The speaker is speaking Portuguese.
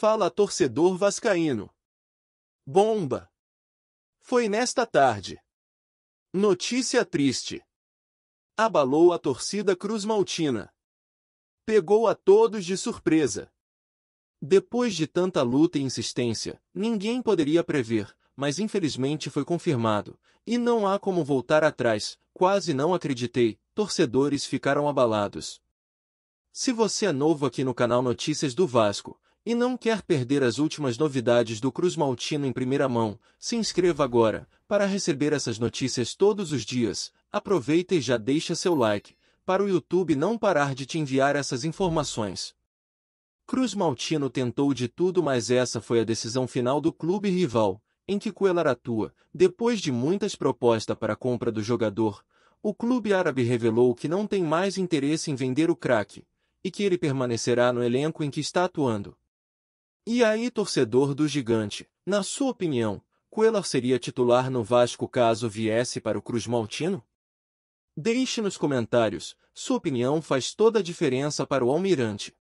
fala torcedor vascaíno. Bomba! Foi nesta tarde. Notícia triste. Abalou a torcida cruzmaltina. Pegou a todos de surpresa. Depois de tanta luta e insistência, ninguém poderia prever, mas infelizmente foi confirmado, e não há como voltar atrás, quase não acreditei, torcedores ficaram abalados. Se você é novo aqui no canal Notícias do Vasco, e não quer perder as últimas novidades do Cruz Maltino em primeira mão, se inscreva agora, para receber essas notícias todos os dias, aproveita e já deixa seu like, para o YouTube não parar de te enviar essas informações. Cruz Maltino tentou de tudo mas essa foi a decisão final do clube rival, em que Coelaratua, depois de muitas propostas para a compra do jogador, o clube árabe revelou que não tem mais interesse em vender o craque, e que ele permanecerá no elenco em que está atuando. E aí, torcedor do gigante, na sua opinião, Cuellar seria titular no Vasco caso viesse para o Cruz Maltino? Deixe nos comentários, sua opinião faz toda a diferença para o Almirante.